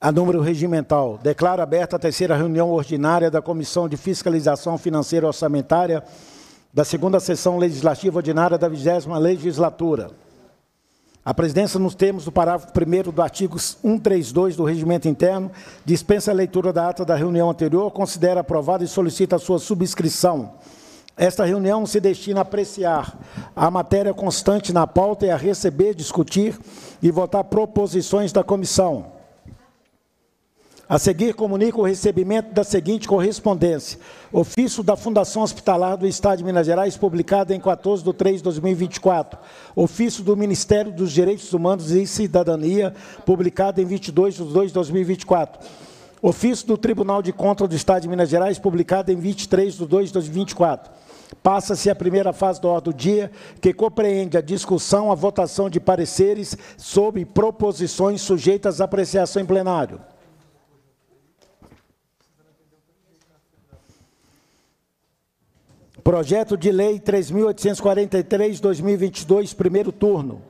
A número regimental. Declaro aberta a terceira reunião ordinária da Comissão de Fiscalização Financeira e Orçamentária da segunda sessão legislativa ordinária da vigésima legislatura. A presidência, nos termos do parágrafo 1 do artigo 132 do Regimento Interno, dispensa a leitura da ata da reunião anterior, considera aprovada e solicita a sua subscrição. Esta reunião se destina a apreciar a matéria constante na pauta e a receber, discutir e votar proposições da comissão a seguir, comunico o recebimento da seguinte correspondência: Ofício da Fundação Hospitalar do Estado de Minas Gerais, publicado em 14 de 3 de 2024. Ofício do Ministério dos Direitos Humanos e Cidadania, publicado em 22 de 2 de 2024. Ofício do Tribunal de Contas do Estado de Minas Gerais, publicado em 23 de 2 de 2024. Passa-se a primeira fase da ordem do dia, que compreende a discussão, a votação de pareceres sobre proposições sujeitas à apreciação em plenário. Projeto de Lei 3.843-2022, primeiro turno.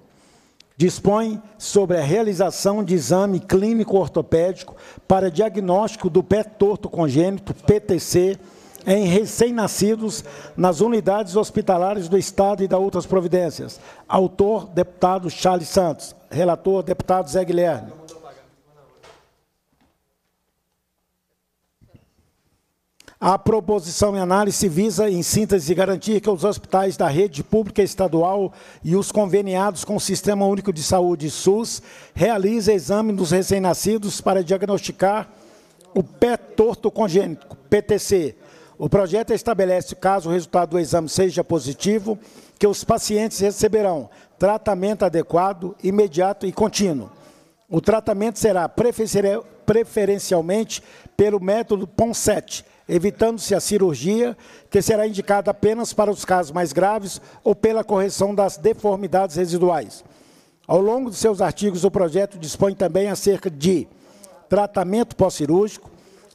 Dispõe sobre a realização de exame clínico ortopédico para diagnóstico do pé torto congênito, PTC, em recém-nascidos nas unidades hospitalares do Estado e da outras providências. Autor, deputado Charles Santos. Relator, deputado Zé Guilherme. A proposição em análise visa, em síntese, garantir que os hospitais da rede pública estadual e os conveniados com o Sistema Único de Saúde SUS realizem exame dos recém-nascidos para diagnosticar o pé torto congênito, PTC. O projeto estabelece, caso o resultado do exame seja positivo, que os pacientes receberão tratamento adequado, imediato e contínuo. O tratamento será preferencialmente pelo método PONSET, evitando-se a cirurgia, que será indicada apenas para os casos mais graves ou pela correção das deformidades residuais. Ao longo de seus artigos, o projeto dispõe também acerca de tratamento pós-cirúrgico,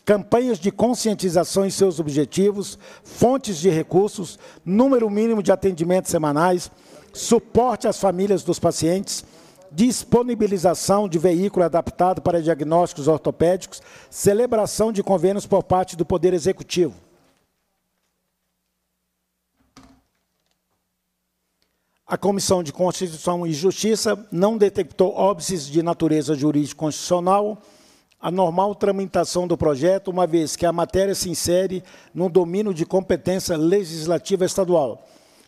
campanhas de conscientização em seus objetivos, fontes de recursos, número mínimo de atendimentos semanais, suporte às famílias dos pacientes, disponibilização de veículo adaptado para diagnósticos ortopédicos, celebração de convênios por parte do Poder Executivo. A Comissão de Constituição e Justiça não detectou óbices de natureza jurídica constitucional, a normal tramitação do projeto, uma vez que a matéria se insere no domínio de competência legislativa estadual.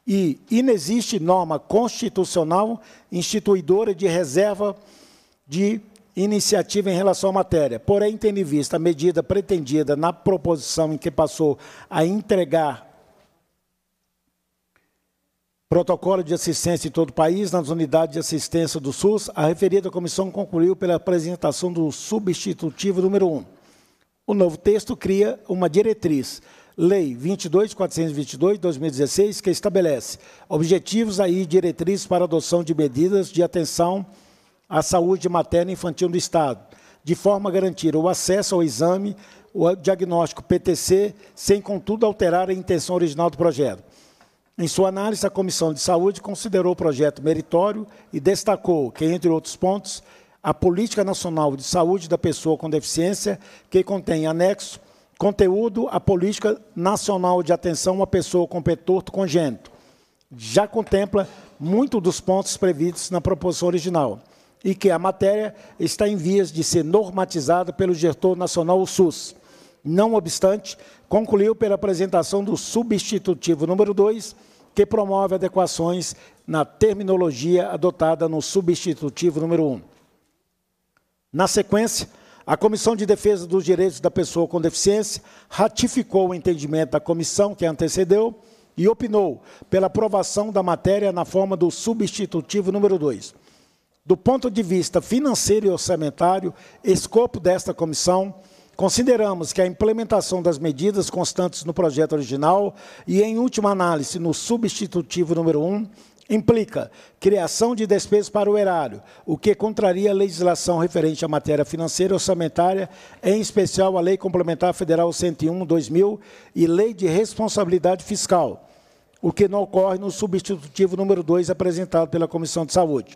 E inexiste norma constitucional instituidora de reserva de iniciativa em relação à matéria. Porém, tendo em vista a medida pretendida na proposição em que passou a entregar protocolo de assistência em todo o país nas unidades de assistência do SUS, a referida comissão concluiu pela apresentação do substitutivo número 1. O novo texto cria uma diretriz Lei 22.422, 2016, que estabelece objetivos e diretrizes para adoção de medidas de atenção à saúde materna e infantil do Estado, de forma a garantir o acesso ao exame, o diagnóstico PTC, sem, contudo, alterar a intenção original do projeto. Em sua análise, a Comissão de Saúde considerou o projeto meritório e destacou que, entre outros pontos, a Política Nacional de Saúde da Pessoa com Deficiência, que contém anexo Conteúdo, a Política Nacional de Atenção à Pessoa com Petorto Congênito. Já contempla muito dos pontos previstos na proposição original e que a matéria está em vias de ser normatizada pelo diretor nacional o SUS. Não obstante, concluiu pela apresentação do substitutivo número 2, que promove adequações na terminologia adotada no substitutivo número 1. Um. Na sequência, a Comissão de Defesa dos Direitos da Pessoa com Deficiência ratificou o entendimento da comissão que antecedeu e opinou pela aprovação da matéria na forma do substitutivo número 2. Do ponto de vista financeiro e orçamentário, escopo desta comissão, consideramos que a implementação das medidas constantes no projeto original e, em última análise, no substitutivo número 1, um, implica criação de despesas para o erário, o que contraria a legislação referente à matéria financeira e orçamentária, em especial a Lei Complementar Federal 101/2000 e Lei de Responsabilidade Fiscal, o que não ocorre no substitutivo número 2 apresentado pela Comissão de Saúde.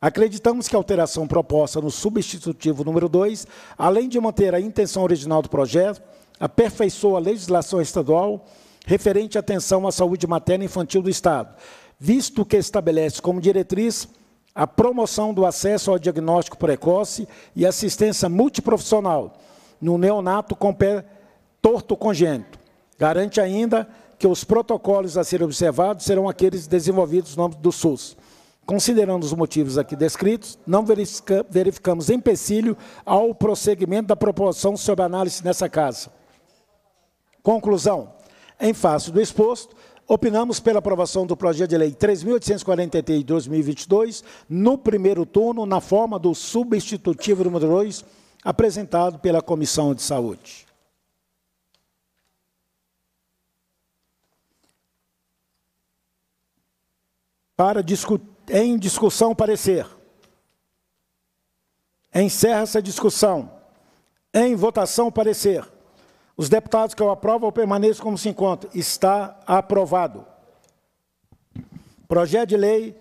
Acreditamos que a alteração proposta no substitutivo número 2, além de manter a intenção original do projeto, aperfeiçoa a legislação estadual referente à atenção à saúde materna e infantil do Estado, visto que estabelece como diretriz a promoção do acesso ao diagnóstico precoce e assistência multiprofissional no neonato com pé torto congênito. Garante ainda que os protocolos a serem observados serão aqueles desenvolvidos no âmbito do SUS. Considerando os motivos aqui descritos, não verifica, verificamos empecilho ao prosseguimento da proporção sob análise nessa casa. Conclusão. Em face do exposto, Opinamos pela aprovação do projeto de lei 3.843 de 2022, no primeiro turno, na forma do substitutivo número 2, apresentado pela Comissão de Saúde. Para discu em discussão, parecer. Encerra-se a discussão. Em votação, parecer. Os deputados que eu aprovo, ou permaneço como se encontra. Está aprovado. Projeto de Lei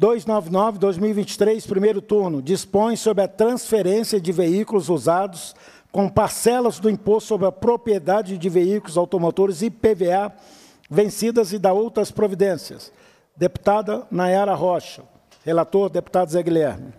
299-2023, primeiro turno, dispõe sobre a transferência de veículos usados com parcelas do Imposto sobre a Propriedade de Veículos Automotores IPVA vencidas e da outras providências. Deputada Nayara Rocha. Relator, deputado Zé Guilherme.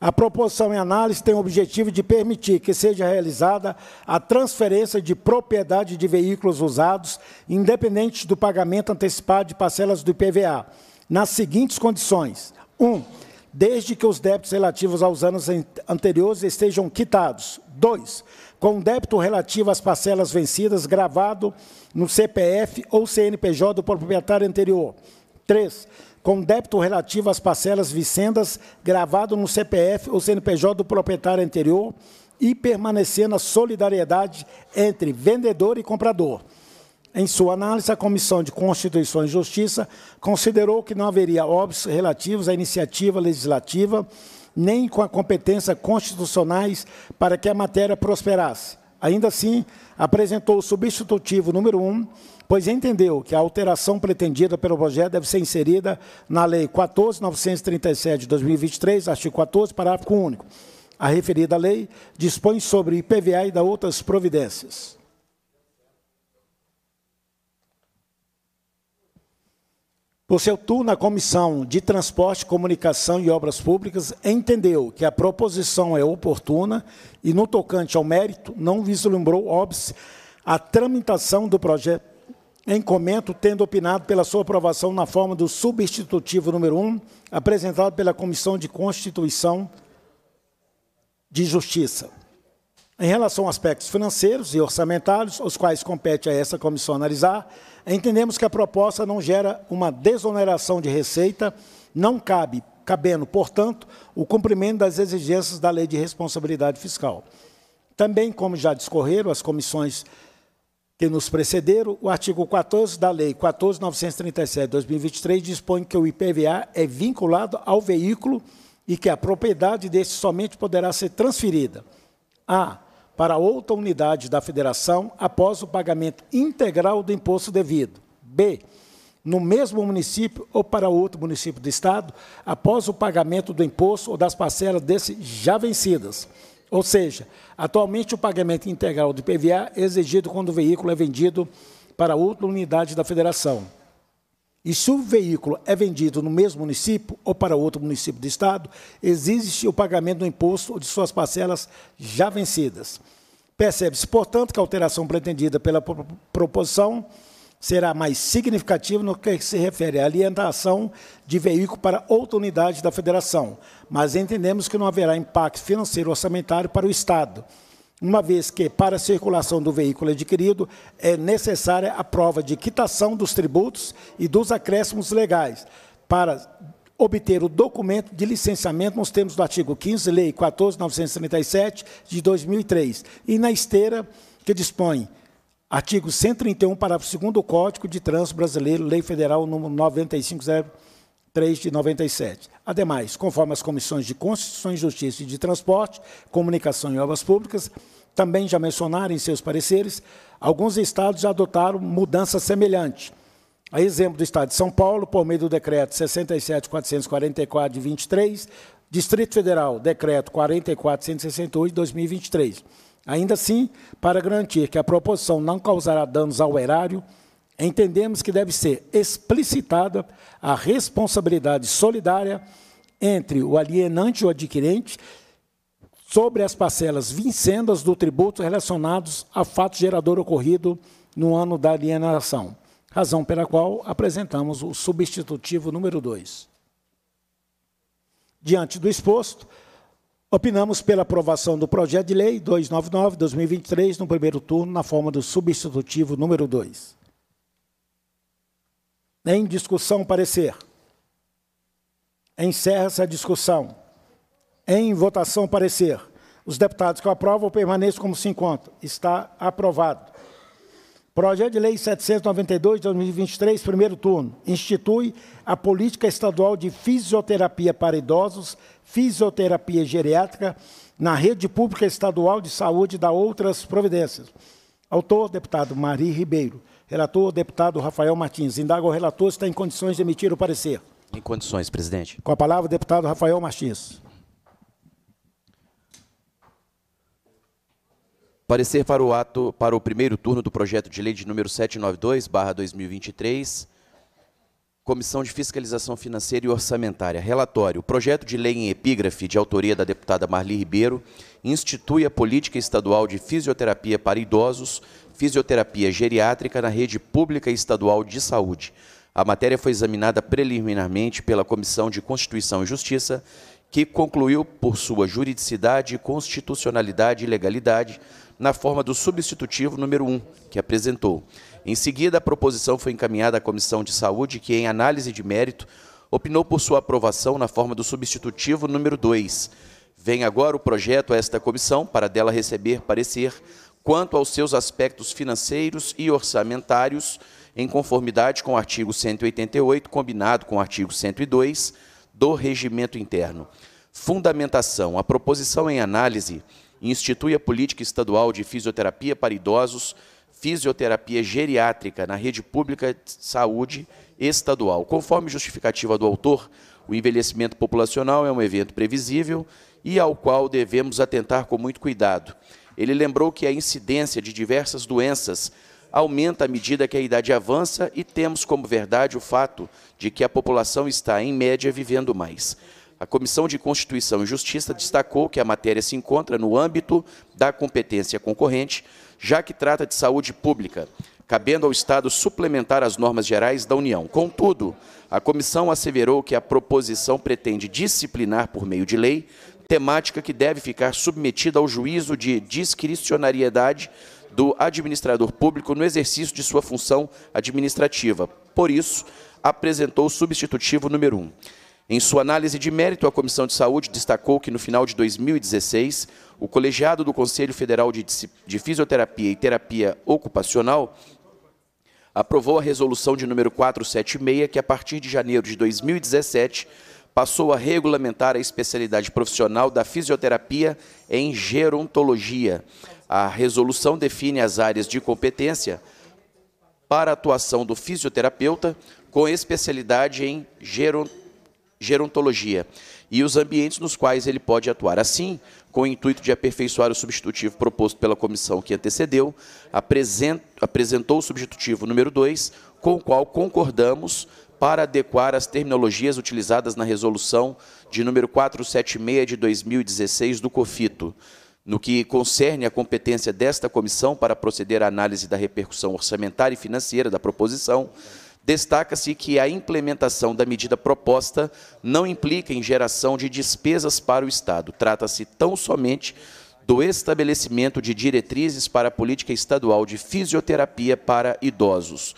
A proposição em análise tem o objetivo de permitir que seja realizada a transferência de propriedade de veículos usados, independente do pagamento antecipado de parcelas do IPVA, nas seguintes condições. 1. Um, desde que os débitos relativos aos anos anteriores estejam quitados. 2. Com o débito relativo às parcelas vencidas gravado no CPF ou CNPJ do proprietário anterior. 3 com débito relativo às parcelas vicendas gravado no CPF ou CNPJ do proprietário anterior e permanecendo a solidariedade entre vendedor e comprador. Em sua análise, a Comissão de Constituição e Justiça considerou que não haveria óbvios relativos à iniciativa legislativa nem com a competência constitucionais para que a matéria prosperasse. Ainda assim, apresentou o substitutivo número 1, um, pois entendeu que a alteração pretendida pelo projeto deve ser inserida na Lei 14.937 de 2023, artigo 14, parágrafo único. A referida lei dispõe sobre IPVA e da outras providências. Por seu turno, a Comissão de Transporte, Comunicação e Obras Públicas entendeu que a proposição é oportuna e, no tocante ao mérito, não vislumbrou óbvio a tramitação do projeto em comento, tendo opinado pela sua aprovação na forma do substitutivo número 1, apresentado pela Comissão de Constituição de Justiça. Em relação a aspectos financeiros e orçamentários, os quais compete a essa comissão analisar, entendemos que a proposta não gera uma desoneração de receita, não cabe, cabendo, portanto, o cumprimento das exigências da Lei de Responsabilidade Fiscal. Também, como já discorreram as comissões que nos precederam, o artigo 14 da Lei 14.937/2023 dispõe que o IPVA é vinculado ao veículo e que a propriedade deste somente poderá ser transferida a para outra unidade da federação após o pagamento integral do imposto devido. B no mesmo município ou para outro município do estado após o pagamento do imposto ou das parcelas desse já vencidas. Ou seja, atualmente o pagamento integral do IPVA é exigido quando o veículo é vendido para outra unidade da federação. E se o veículo é vendido no mesmo município ou para outro município do estado, exige-se o pagamento do imposto de suas parcelas já vencidas. Percebe-se, portanto, que a alteração pretendida pela proposição será mais significativo no que se refere à alientação de veículo para outra unidade da federação, mas entendemos que não haverá impacto financeiro orçamentário para o Estado, uma vez que, para a circulação do veículo adquirido, é necessária a prova de quitação dos tributos e dos acréscimos legais para obter o documento de licenciamento nos termos do artigo 15, Lei 14.937, de 2003, e na esteira que dispõe Artigo 131, parágrafo 2 do Código de Trânsito Brasileiro, Lei Federal nº 9503 de 97. Ademais, conforme as comissões de Constituição e Justiça e de Transporte, Comunicação e Obras Públicas, também já mencionaram em seus pareceres, alguns estados já adotaram mudança semelhante. A exemplo do Estado de São Paulo, por meio do Decreto 67.444, de 23, Distrito Federal, Decreto 44.168, de 2023. Ainda assim, para garantir que a proposição não causará danos ao erário, entendemos que deve ser explicitada a responsabilidade solidária entre o alienante e o adquirente sobre as parcelas vincendas do tributo relacionados a fato gerador ocorrido no ano da alienação, razão pela qual apresentamos o substitutivo número 2. Diante do exposto, Opinamos pela aprovação do projeto de lei 299-2023 no primeiro turno, na forma do substitutivo número 2. Em discussão, parecer. Encerra-se a discussão. Em votação, parecer. Os deputados que aprovam permaneçam como se encontram. Está aprovado. Projeto de Lei 792 de 2023, primeiro turno, institui a política estadual de fisioterapia para idosos fisioterapia geriátrica na rede pública estadual de saúde da outras providências. Autor, deputado Mari Ribeiro. Relator, deputado Rafael Martins. Indago o relator se está em condições de emitir o parecer. Em condições, presidente. Com a palavra, deputado Rafael Martins. Parecer para o ato para o primeiro turno do projeto de lei de número 792/2023 Comissão de Fiscalização Financeira e Orçamentária. Relatório. O projeto de lei em epígrafe, de autoria da deputada Marli Ribeiro, institui a política estadual de fisioterapia para idosos, fisioterapia geriátrica na rede pública estadual de saúde. A matéria foi examinada preliminarmente pela Comissão de Constituição e Justiça, que concluiu por sua juridicidade, constitucionalidade e legalidade na forma do substitutivo número 1, que apresentou. Em seguida, a proposição foi encaminhada à Comissão de Saúde, que, em análise de mérito, opinou por sua aprovação na forma do substitutivo número 2. Vem agora o projeto a esta comissão para dela receber parecer quanto aos seus aspectos financeiros e orçamentários, em conformidade com o artigo 188, combinado com o artigo 102 do Regimento Interno. Fundamentação: a proposição em análise institui a política estadual de fisioterapia para idosos fisioterapia geriátrica na rede pública de saúde estadual. Conforme justificativa do autor, o envelhecimento populacional é um evento previsível e ao qual devemos atentar com muito cuidado. Ele lembrou que a incidência de diversas doenças aumenta à medida que a idade avança e temos como verdade o fato de que a população está, em média, vivendo mais. A Comissão de Constituição e Justiça destacou que a matéria se encontra no âmbito da competência concorrente, já que trata de saúde pública, cabendo ao Estado suplementar as normas gerais da União. Contudo, a comissão asseverou que a proposição pretende disciplinar por meio de lei temática que deve ficar submetida ao juízo de discricionariedade do administrador público no exercício de sua função administrativa. Por isso, apresentou o substitutivo número 1. Um. Em sua análise de mérito, a Comissão de Saúde destacou que no final de 2016, o colegiado do Conselho Federal de Fisioterapia e Terapia Ocupacional aprovou a resolução de número 476, que a partir de janeiro de 2017 passou a regulamentar a especialidade profissional da fisioterapia em gerontologia. A resolução define as áreas de competência para a atuação do fisioterapeuta com especialidade em gerontologia gerontologia e os ambientes nos quais ele pode atuar. Assim, com o intuito de aperfeiçoar o substitutivo proposto pela comissão que antecedeu, apresentou o substitutivo número 2, com o qual concordamos para adequar as terminologias utilizadas na resolução de número 476 de 2016 do COFITO, no que concerne à competência desta comissão para proceder à análise da repercussão orçamentária e financeira da proposição. Destaca-se que a implementação da medida proposta não implica em geração de despesas para o Estado. Trata-se tão somente do estabelecimento de diretrizes para a política estadual de fisioterapia para idosos.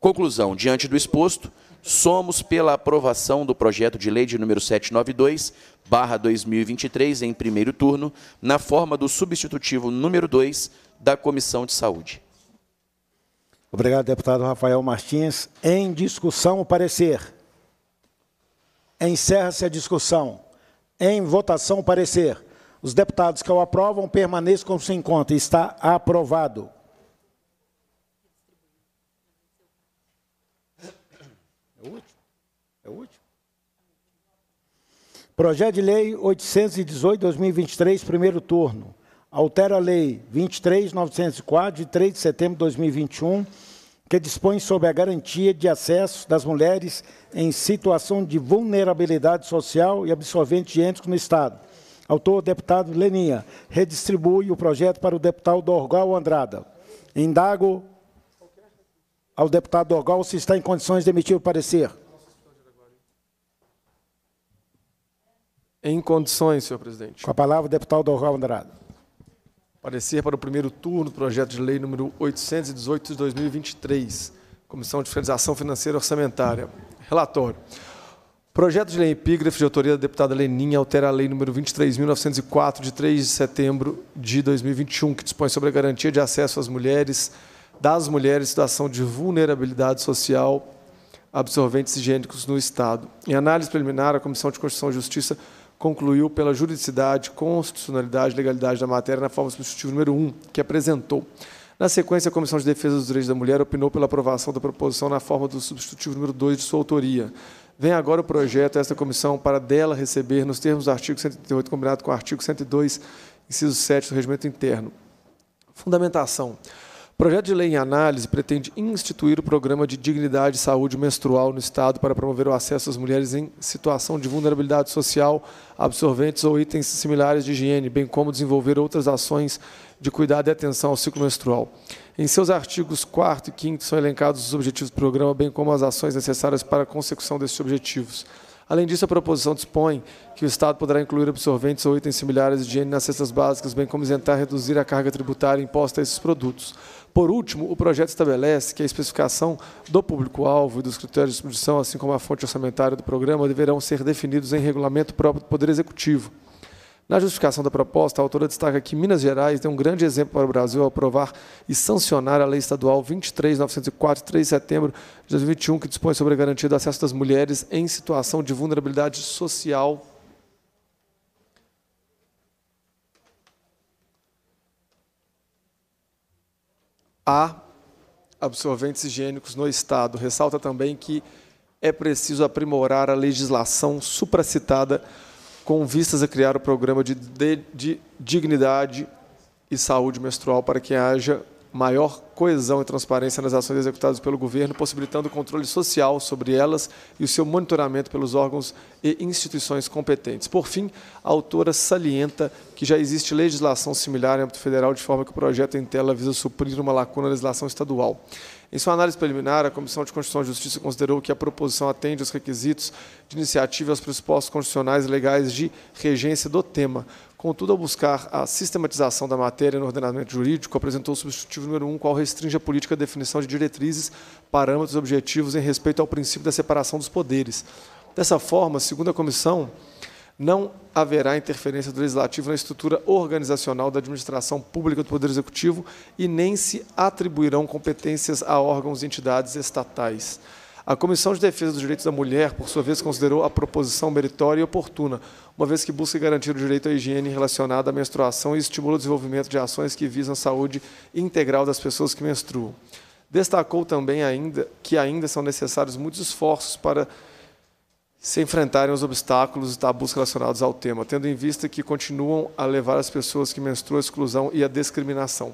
Conclusão: diante do exposto, somos pela aprovação do projeto de lei de número 792, barra 2023, em primeiro turno, na forma do substitutivo número 2 da Comissão de Saúde. Obrigado, deputado Rafael Martins. Em discussão, o parecer. Encerra-se a discussão. Em votação, o parecer. Os deputados que o aprovam permaneçam como se encontra. Está aprovado. É o último? É o último? Projeto de Lei 818-2023, primeiro turno altera a Lei 23.904, de 3 de setembro de 2021, que dispõe sobre a garantia de acesso das mulheres em situação de vulnerabilidade social e absorvente de higiênico no Estado. Autor, deputado Leninha. Redistribui o projeto para o deputado Dorgal Andrada. Indago ao deputado Dorgal se está em condições de emitir o parecer. Em condições, senhor presidente. Com a palavra, o deputado Dorgal Andrada. Parecer para o primeiro turno do projeto de lei número 818 de 2023, Comissão de Fiscalização Financeira e Orçamentária. Relatório. Projeto de lei epígrafe de autoria da deputada Leninha altera a lei número 23.904, de 3 de setembro de 2021, que dispõe sobre a garantia de acesso às mulheres, das mulheres em situação de vulnerabilidade social absorventes higiênicos no Estado. Em análise preliminar, a Comissão de Constituição e Justiça concluiu pela juridicidade, constitucionalidade e legalidade da matéria na forma substitutiva número 1, que apresentou. Na sequência, a Comissão de Defesa dos Direitos da Mulher opinou pela aprovação da proposição na forma do substitutivo número 2 de sua autoria. Vem agora o projeto a esta comissão para dela receber, nos termos do artigo 138, combinado com o artigo 102, inciso 7 do Regimento Interno. Fundamentação. O projeto de lei em análise pretende instituir o programa de dignidade e saúde menstrual no Estado para promover o acesso às mulheres em situação de vulnerabilidade social, absorventes ou itens similares de higiene, bem como desenvolver outras ações de cuidado e atenção ao ciclo menstrual. Em seus artigos 4 e 5 são elencados os objetivos do programa, bem como as ações necessárias para a consecução desses objetivos. Além disso, a proposição dispõe que o Estado poderá incluir absorventes ou itens similares de higiene nas cestas básicas, bem como isentar reduzir a carga tributária imposta a esses produtos. Por último, o projeto estabelece que a especificação do público-alvo e dos critérios de distribuição, assim como a fonte orçamentária do programa, deverão ser definidos em regulamento próprio do Poder Executivo. Na justificação da proposta, a autora destaca que Minas Gerais deu um grande exemplo para o Brasil ao aprovar e sancionar a Lei Estadual 23.904, 3 de setembro de 2021, que dispõe sobre a garantia do acesso das mulheres em situação de vulnerabilidade social a absorventes higiênicos no Estado. Ressalta também que é preciso aprimorar a legislação supracitada com vistas a criar o programa de, de, de dignidade e saúde menstrual para que haja maior coesão e transparência nas ações executadas pelo governo, possibilitando o controle social sobre elas e o seu monitoramento pelos órgãos e instituições competentes. Por fim, a autora salienta que já existe legislação similar em âmbito federal, de forma que o projeto em tela visa suprir uma lacuna na legislação estadual. Em sua análise preliminar, a Comissão de Constituição e Justiça considerou que a proposição atende aos requisitos de iniciativa e aos pressupostos constitucionais e legais de regência do tema, Contudo, ao buscar a sistematização da matéria no ordenamento jurídico, apresentou o substitutivo número 1, um, qual restringe a política a definição de diretrizes, parâmetros e objetivos em respeito ao princípio da separação dos poderes. Dessa forma, segundo a comissão, não haverá interferência do legislativo na estrutura organizacional da administração pública do Poder Executivo e nem se atribuirão competências a órgãos e entidades estatais. A Comissão de Defesa dos Direitos da Mulher, por sua vez, considerou a proposição meritória e oportuna, uma vez que busca garantir o direito à higiene relacionada à menstruação e estimula o desenvolvimento de ações que visam a saúde integral das pessoas que menstruam. Destacou também ainda que ainda são necessários muitos esforços para se enfrentarem os obstáculos e tabus relacionados ao tema, tendo em vista que continuam a levar as pessoas que menstruam à exclusão e à discriminação.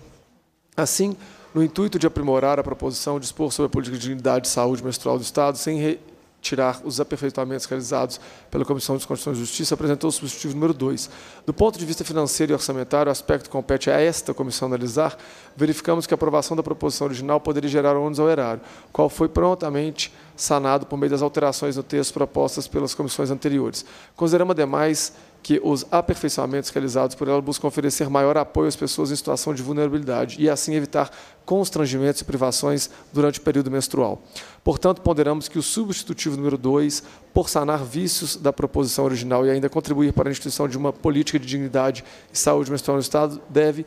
Assim, no intuito de aprimorar a proposição dispor sobre a política de dignidade e saúde menstrual do Estado, sem retirar os aperfeiçoamentos realizados pela Comissão de Constituição e Justiça, apresentou o substitutivo número 2. Do ponto de vista financeiro e orçamentário, o aspecto que compete a esta comissão analisar, verificamos que a aprovação da proposição original poderia gerar ônus ao erário, qual foi prontamente sanado por meio das alterações no texto propostas pelas comissões anteriores. Consideramos, ademais, que os aperfeiçoamentos realizados por ela buscam oferecer maior apoio às pessoas em situação de vulnerabilidade e, assim, evitar constrangimentos e privações durante o período menstrual. Portanto, ponderamos que o substitutivo número 2, por sanar vícios da proposição original e ainda contribuir para a instituição de uma política de dignidade e saúde menstrual no Estado, deve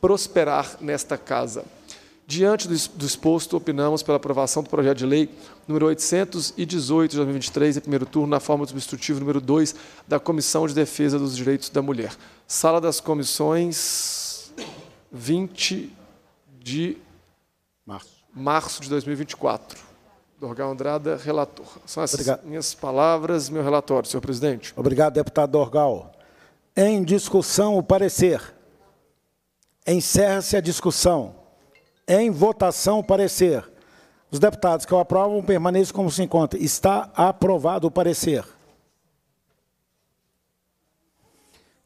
prosperar nesta casa. Diante do exposto, opinamos pela aprovação do projeto de lei número 818 de 2023, em primeiro turno, na forma do substitutivo número 2 da Comissão de Defesa dos Direitos da Mulher. Sala das Comissões, 20 de março, março de 2024. Dorgal Andrada, relator. São essas Obrigado. minhas palavras, meu relatório, senhor presidente. Obrigado, deputado Dorgal. Em discussão, o parecer. Encerra-se a discussão. Em votação, o parecer. Os deputados que o aprovam permaneçam como se encontra. Está aprovado o parecer.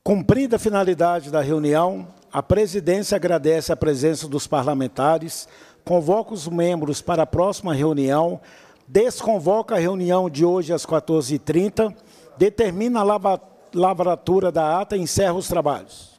Cumprida a finalidade da reunião, a presidência agradece a presença dos parlamentares, convoca os membros para a próxima reunião, desconvoca a reunião de hoje às 14h30, determina a lavratura da ata e encerra os trabalhos.